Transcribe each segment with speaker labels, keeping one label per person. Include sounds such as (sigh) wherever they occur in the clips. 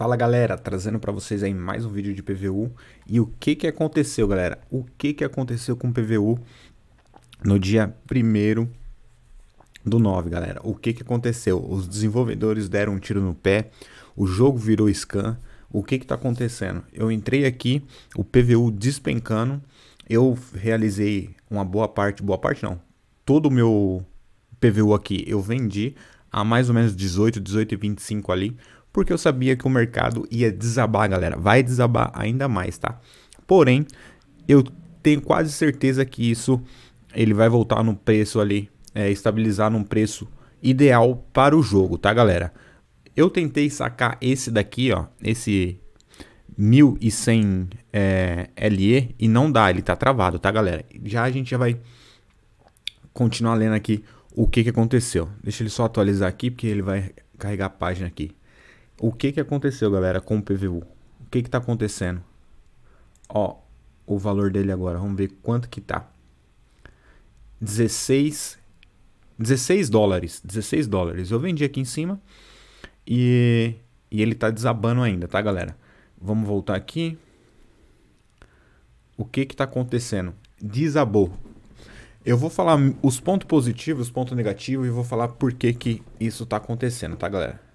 Speaker 1: Fala galera, trazendo para vocês aí mais um vídeo de PVU e o que que aconteceu galera, o que que aconteceu com o PVU no dia 1 do 9 galera, o que que aconteceu, os desenvolvedores deram um tiro no pé, o jogo virou scan, o que que tá acontecendo, eu entrei aqui, o PVU despencando, eu realizei uma boa parte, boa parte não, todo o meu PVU aqui eu vendi a mais ou menos 18, 18 e 25 ali, porque eu sabia que o mercado ia desabar, galera. Vai desabar ainda mais, tá? Porém, eu tenho quase certeza que isso ele vai voltar no preço ali, é, estabilizar num preço ideal para o jogo, tá, galera? Eu tentei sacar esse daqui, ó, esse 1100 é, LE e não dá, ele tá travado, tá, galera? Já a gente já vai continuar lendo aqui o que, que aconteceu. Deixa ele só atualizar aqui, porque ele vai carregar a página aqui. O que que aconteceu, galera, com o PVU? O que que tá acontecendo? Ó, o valor dele agora, vamos ver quanto que tá. 16 16 dólares, 16 dólares. Eu vendi aqui em cima e, e ele tá desabando ainda, tá, galera? Vamos voltar aqui. O que que tá acontecendo? Desabou. Eu vou falar os pontos positivos, os pontos negativos e vou falar por que que isso tá acontecendo, tá, galera?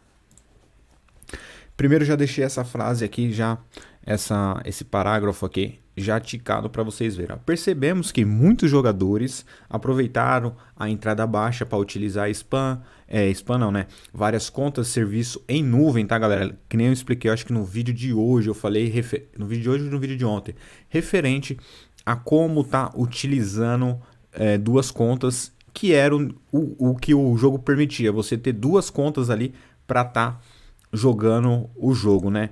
Speaker 1: Primeiro já deixei essa frase aqui, já essa, esse parágrafo aqui já ticado para vocês verem. Percebemos que muitos jogadores aproveitaram a entrada baixa para utilizar spam, é, spam não, né? Várias contas, serviço em nuvem, tá, galera? Que nem eu expliquei, eu acho que no vídeo de hoje eu falei, refer... no vídeo de hoje e no vídeo de ontem, referente a como tá utilizando é, duas contas, que era o, o, que o jogo permitia, você ter duas contas ali para estar tá jogando o jogo, né?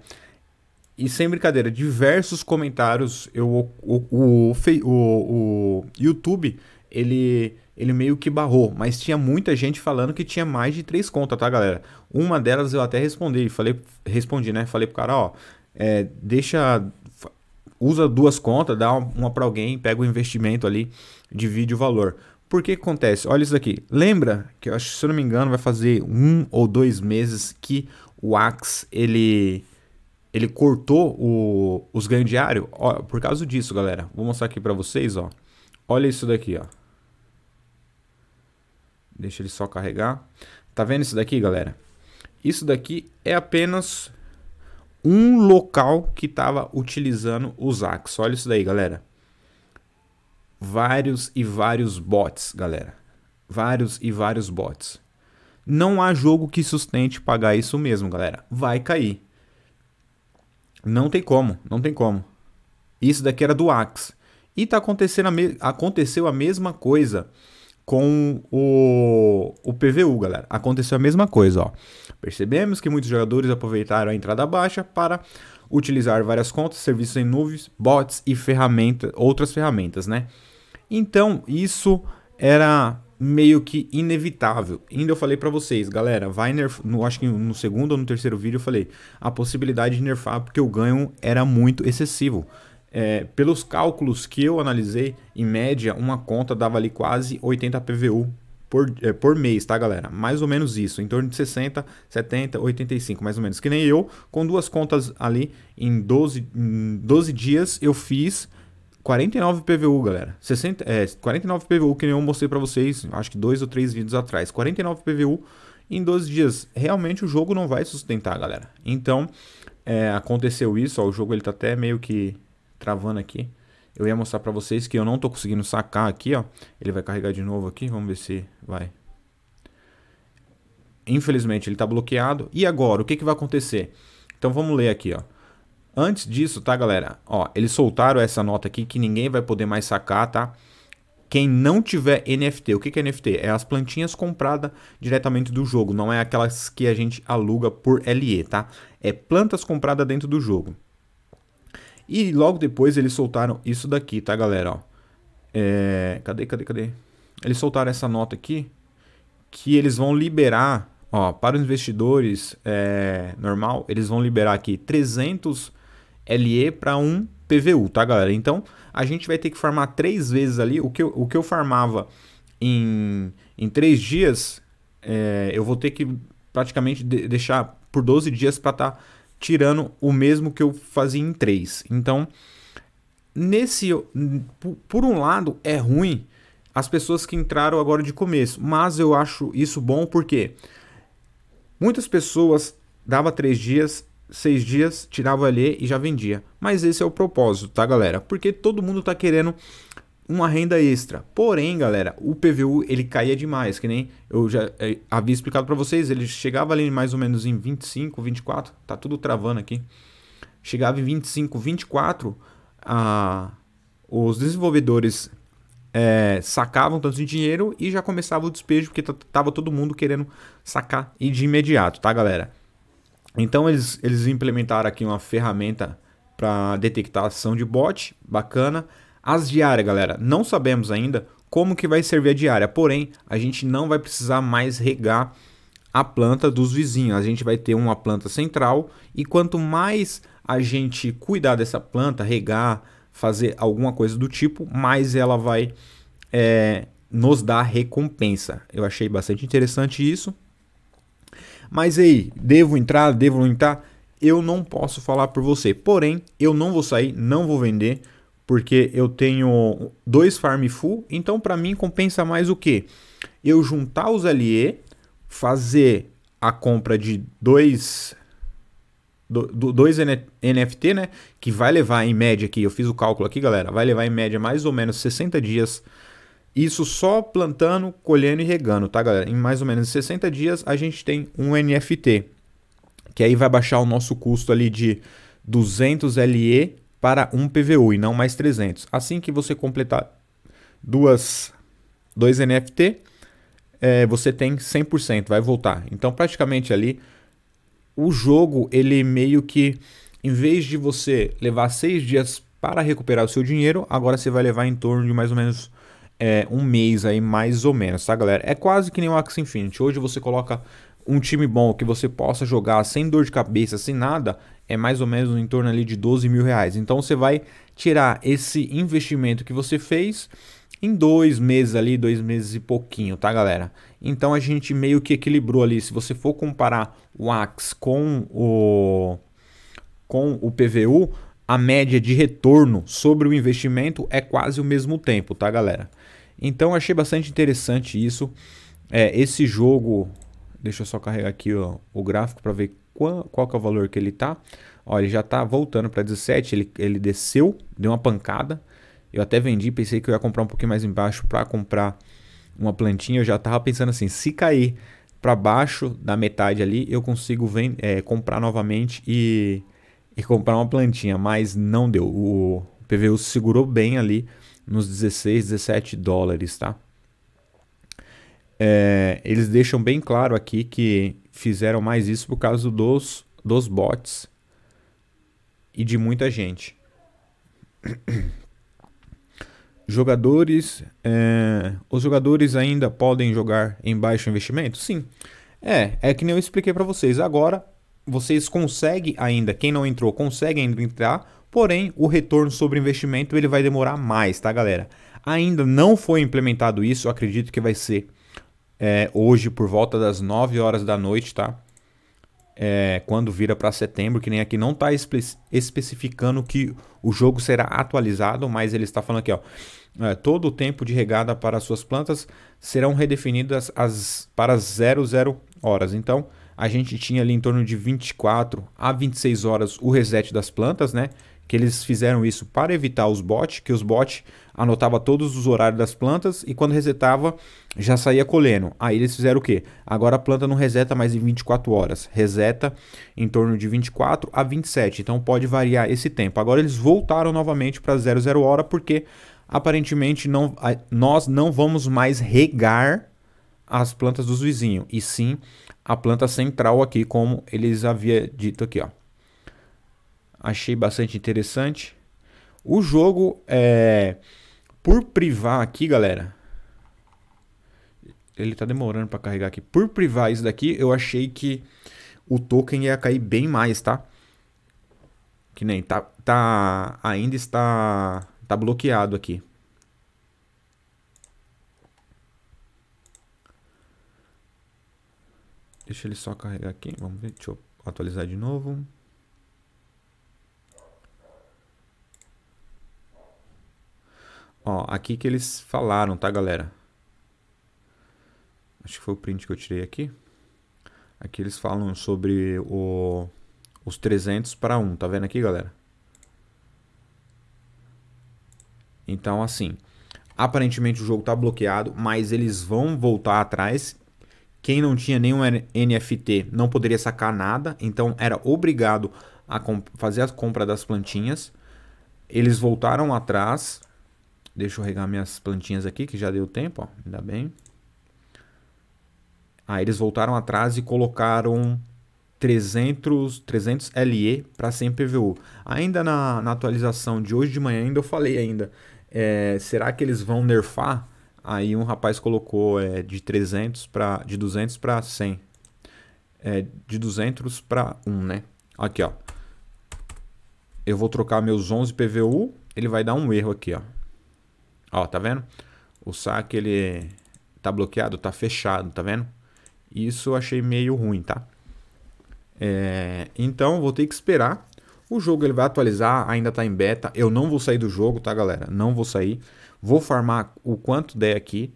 Speaker 1: E sem brincadeira, diversos comentários, eu, o, o, o, o YouTube, ele ele meio que barrou, mas tinha muita gente falando que tinha mais de três contas, tá, galera? Uma delas eu até respondi, falei, respondi, né? Falei pro cara, ó, é, deixa, usa duas contas, dá uma para alguém, pega o investimento ali, divide o valor. Por que, que acontece? Olha isso aqui. Lembra que eu acho, se eu não me engano, vai fazer um ou dois meses que o Axe ele ele cortou o, os ganhos diários? Ó, por causa disso, galera. Vou mostrar aqui para vocês, ó. Olha isso daqui, ó. Deixa ele só carregar. Tá vendo isso daqui, galera? Isso daqui é apenas um local que estava utilizando os Axe. Olha isso daí, galera vários e vários bots, galera. Vários e vários bots. Não há jogo que sustente pagar isso mesmo, galera. Vai cair. Não tem como, não tem como. Isso daqui era do Axe. E tá acontecendo a aconteceu a mesma coisa com o, o PVU, galera. Aconteceu a mesma coisa, ó. Percebemos que muitos jogadores aproveitaram a entrada baixa para utilizar várias contas, serviços em nuvens, bots e ferramentas, outras ferramentas, né? Então, isso era meio que inevitável. Ainda eu falei para vocês, galera, vai nerf, no, acho que no segundo ou no terceiro vídeo eu falei, a possibilidade de nerfar porque o ganho era muito excessivo. É, pelos cálculos que eu analisei, em média, uma conta dava ali quase 80 PVU por, é, por mês, tá, galera? Mais ou menos isso, em torno de 60, 70, 85, mais ou menos. Que nem eu, com duas contas ali, em 12, em 12 dias eu fiz 49 PVU, galera. 60, é, 49 PVU, que nem eu mostrei para vocês, acho que dois ou três vídeos atrás. 49 PVU em 12 dias. Realmente o jogo não vai sustentar, galera. Então, é, aconteceu isso. Ó, o jogo ele tá até meio que travando aqui. Eu ia mostrar para vocês que eu não tô conseguindo sacar aqui, ó. Ele vai carregar de novo aqui. Vamos ver se vai. Infelizmente, ele tá bloqueado. E agora, o que, que vai acontecer? Então, vamos ler aqui, ó. Antes disso, tá, galera? Ó, eles soltaram essa nota aqui que ninguém vai poder mais sacar, tá? Quem não tiver NFT, o que é NFT? É as plantinhas compradas diretamente do jogo, não é aquelas que a gente aluga por LE, tá? É plantas compradas dentro do jogo. E logo depois eles soltaram isso daqui, tá, galera? Ó, é... Cadê, cadê, cadê? Eles soltaram essa nota aqui que eles vão liberar, ó, para os investidores é... normal, eles vão liberar aqui 300 LE para um PVU, tá, galera? Então, a gente vai ter que farmar três vezes ali. O que eu, o que eu farmava em, em três dias, é, eu vou ter que praticamente de, deixar por 12 dias para estar tá tirando o mesmo que eu fazia em três. Então, nesse por um lado é ruim as pessoas que entraram agora de começo, mas eu acho isso bom porque muitas pessoas dava três dias seis dias, tirava ali e já vendia. Mas esse é o propósito, tá, galera? Porque todo mundo tá querendo uma renda extra. Porém, galera, o PVU ele caía demais, que nem eu já é, havia explicado para vocês, ele chegava ali mais ou menos em 25, 24, tá tudo travando aqui. Chegava em 25, 24, a os desenvolvedores é, sacavam tanto de dinheiro e já começava o despejo, porque tava todo mundo querendo sacar e de imediato, tá, galera? Então eles, eles implementaram aqui uma ferramenta para detectar ação de bot, bacana. As diárias, galera, não sabemos ainda como que vai servir a diária, porém a gente não vai precisar mais regar a planta dos vizinhos. A gente vai ter uma planta central e quanto mais a gente cuidar dessa planta, regar, fazer alguma coisa do tipo, mais ela vai é, nos dar recompensa. Eu achei bastante interessante isso. Mas aí devo entrar, devo não entrar? Eu não posso falar por você. Porém, eu não vou sair, não vou vender, porque eu tenho dois farm full, então para mim compensa mais o que? Eu juntar os LE, fazer a compra de dois do, do, dois NFT, né? Que vai levar em média aqui, eu fiz o cálculo aqui, galera, vai levar em média mais ou menos 60 dias isso só plantando, colhendo e regando, tá, galera? Em mais ou menos 60 dias a gente tem um NFT, que aí vai baixar o nosso custo ali de 200 LE para um PVU e não mais 300. Assim que você completar duas dois NFT, é, você tem 100%, vai voltar. Então, praticamente ali, o jogo, ele meio que, em vez de você levar seis dias para recuperar o seu dinheiro, agora você vai levar em torno de mais ou menos é, um mês aí, mais ou menos, tá, galera? É quase que nem o Axie Infinity. Hoje você coloca um time bom que você possa jogar sem dor de cabeça, sem nada, é mais ou menos em torno ali de 12 mil reais. Então você vai tirar esse investimento que você fez em dois meses ali, dois meses e pouquinho, tá galera? Então a gente meio que equilibrou ali. Se você for comparar o Axe com o com o PVU, a média de retorno sobre o investimento é quase o mesmo tempo, tá, galera? Então achei bastante interessante isso. É, esse jogo, deixa eu só carregar aqui ó, o gráfico para ver qual, qual é o valor que ele tá. Ó, ele já está voltando para 17, ele, ele desceu, deu uma pancada. Eu até vendi, pensei que eu ia comprar um pouquinho mais embaixo para comprar uma plantinha. Eu já tava pensando assim, se cair para baixo da metade ali, eu consigo vend é, comprar novamente e e comprar uma plantinha, mas não deu. O PVU segurou bem ali nos 16, 17 dólares, tá? É, eles deixam bem claro aqui que fizeram mais isso por causa dos, dos bots e de muita gente. (clears throat) jogadores, é, os jogadores ainda podem jogar em baixo investimento? Sim. É, é que nem eu expliquei para vocês. Agora vocês conseguem ainda, quem não entrou, consegue ainda entrar, porém o retorno sobre investimento ele vai demorar mais, tá galera? Ainda não foi implementado isso, acredito que vai ser é, hoje por volta das 9 horas da noite, tá? É, quando vira para setembro, que nem aqui não está espe especificando que o jogo será atualizado, mas ele está falando aqui, ó. É, todo o tempo de regada para suas plantas serão redefinidas as, para 00 horas. Então, a gente tinha ali em torno de 24 a 26 horas o reset das plantas, né? Que eles fizeram isso para evitar os bots, que os bots anotava todos os horários das plantas e quando resetava já saía colhendo. Aí eles fizeram o quê? Agora a planta não reseta mais em 24 horas, reseta em torno de 24 a 27, então pode variar esse tempo. Agora eles voltaram novamente para 00 hora porque aparentemente não, nós não vamos mais regar as plantas dos vizinhos, e sim a planta central aqui, como eles havia dito aqui, ó. Achei bastante interessante. O jogo é por privar aqui, galera. Ele tá demorando para carregar aqui. Por privar isso daqui, eu achei que o token ia cair bem mais, tá? Que nem tá, tá ainda está tá bloqueado aqui. Deixa ele só carregar aqui. Vamos ver. Deixa eu atualizar de novo. Ó, aqui que eles falaram, tá, galera? Acho que foi o print que eu tirei aqui. Aqui eles falam sobre o, os 300 para 1, tá vendo aqui, galera? Então, assim, aparentemente o jogo tá bloqueado, mas eles vão voltar atrás quem não tinha nenhum NFT não poderia sacar nada, então era obrigado a fazer a compra das plantinhas. Eles voltaram atrás. Deixa eu regar minhas plantinhas aqui, que já deu tempo, ó. ainda bem. Aí ah, eles voltaram atrás e colocaram 300, 300 LE para 100 PVU. Ainda na, na, atualização de hoje de manhã, ainda eu falei ainda, é, será que eles vão nerfar Aí um rapaz colocou é, de 300 para de 200 para 100. É, de 200 para 1, né? Aqui, ó. Eu vou trocar meus 11 PVU, ele vai dar um erro aqui, ó. Ó, tá vendo? O saque ele tá bloqueado, tá fechado, tá vendo? Isso eu achei meio ruim, tá? É, então vou ter que esperar. O jogo ele vai atualizar, ainda tá em beta. Eu não vou sair do jogo, tá, galera? Não vou sair. Vou farmar o quanto der aqui.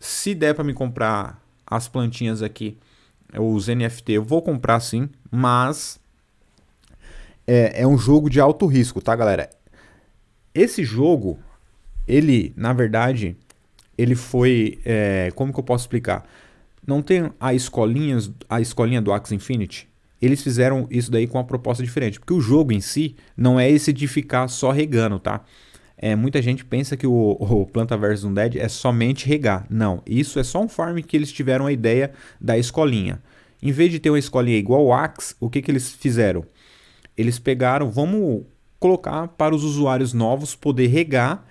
Speaker 1: Se der para me comprar as plantinhas aqui, é, os NFT, eu vou comprar sim, mas é, é um jogo de alto risco, tá, galera? Esse jogo, ele, na verdade, ele foi. É, como que eu posso explicar? Não tem a escolinha, a escolinha do Axie Infinity? Eles fizeram isso daí com uma proposta diferente. Porque o jogo em si não é esse de ficar só regando, tá? É, muita gente pensa que o, o Planta vs Undead é somente regar. Não, isso é só um farm que eles tiveram a ideia da escolinha. Em vez de ter uma escolinha igual o Axe, o que, que eles fizeram? Eles pegaram, vamos colocar para os usuários novos poder regar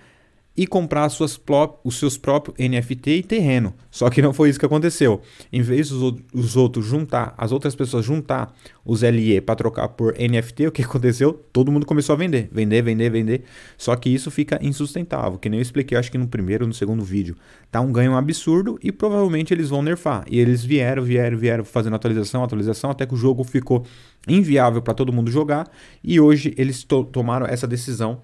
Speaker 1: e comprar os seus próprios NFT e terreno. Só que não foi isso que aconteceu. Em vez dos os outros juntar, as outras pessoas juntar os LE para trocar por NFT, o que (laughs) aconteceu? Todo mundo começou a vender, vender, vender, vender. Só que isso fica insustentável, que nem eu expliquei, acho que no primeiro ou no segundo vídeo. Tá um ganho absurdo e provavelmente eles vão nerfar. E eles vieram, vieram, vieram fazendo atualização, atualização, até que o jogo ficou inviável para todo mundo jogar. E hoje eles to tomaram essa decisão.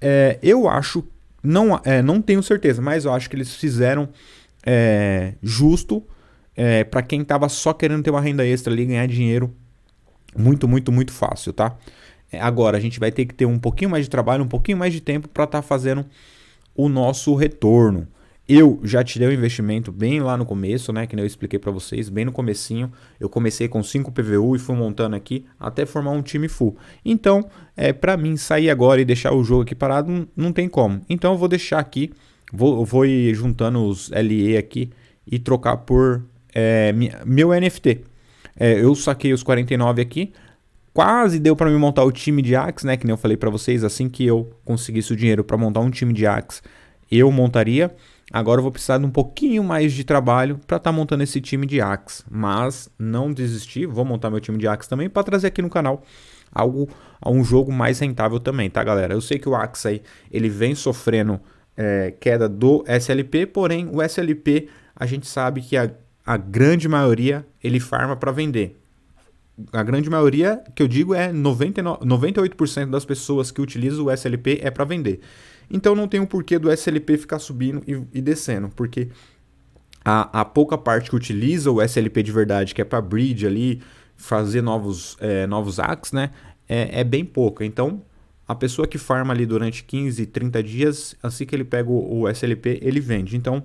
Speaker 1: É, eu acho não, é, não tenho certeza, mas eu acho que eles fizeram é, justo é, para quem estava só querendo ter uma renda extra ali, ganhar dinheiro muito, muito, muito fácil, tá? É, agora, a gente vai ter que ter um pouquinho mais de trabalho, um pouquinho mais de tempo para estar tá fazendo o nosso retorno. Eu já tirei o um investimento bem lá no começo, né? Que nem eu expliquei para vocês, bem no comecinho. Eu comecei com 5 PVU e fui montando aqui até formar um time full. Então, é, para mim, sair agora e deixar o jogo aqui parado não, tem como. Então, eu vou deixar aqui, vou, vou ir juntando os LE aqui e trocar por é, meu NFT. É, eu saquei os 49 aqui, quase deu para me montar o time de Axe, né? Que nem eu falei para vocês, assim que eu conseguisse o dinheiro para montar um time de Axe, eu montaria. Agora eu vou precisar de um pouquinho mais de trabalho para estar tá montando esse time de Axe. Mas não desistir, vou montar meu time de Axe também para trazer aqui no canal algo um jogo mais rentável também, tá galera? Eu sei que o Axe aí, ele vem sofrendo é, queda do SLP, porém o SLP a gente sabe que a, a grande maioria ele farma para vender a grande maioria, que eu digo, é 99, 98% das pessoas que utilizam o SLP é para vender. Então não tem o um porquê do SLP ficar subindo e, e descendo, porque a, a, pouca parte que utiliza o SLP de verdade, que é para bridge ali, fazer novos, é, novos acts, né? É, é bem pouca. Então, a pessoa que farma ali durante 15, 30 dias, assim que ele pega o, o SLP, ele vende. Então,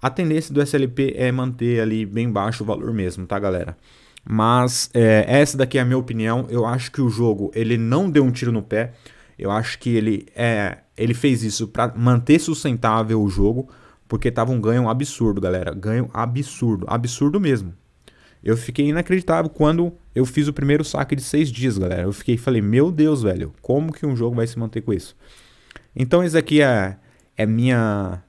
Speaker 1: a tendência do SLP é manter ali bem baixo o valor mesmo, tá, galera? Mas é, essa daqui é a minha opinião. Eu acho que o jogo ele não deu um tiro no pé. Eu acho que ele é, ele fez isso para manter sustentável o jogo, porque tava um ganho absurdo, galera. Ganho absurdo, absurdo mesmo. Eu fiquei inacreditável quando eu fiz o primeiro saque de seis dias, galera. Eu fiquei falei, meu Deus, velho, como que um jogo vai se manter com isso? Então esse aqui é, é minha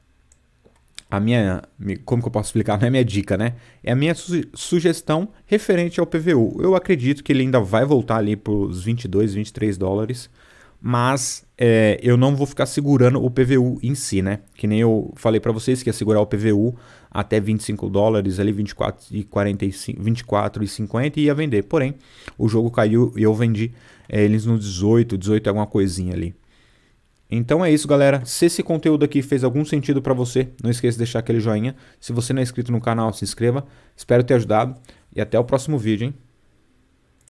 Speaker 1: a minha. Como que eu posso explicar? Não é minha dica, né? É a minha su sugestão referente ao PVU. Eu acredito que ele ainda vai voltar ali para os 22, 23 dólares, mas é, eu não vou ficar segurando o PVU em si, né? Que nem eu falei para vocês que ia segurar o PVU até 25 dólares, ali 24 e 45, 24 e 50 e ia vender. Porém, o jogo caiu e eu vendi é, eles no 18, 18 alguma coisinha ali. Então é isso, galera. Se esse conteúdo aqui fez algum sentido para você, não esqueça de deixar aquele joinha. Se você não é inscrito no canal, se inscreva. Espero ter ajudado e até o próximo vídeo, hein?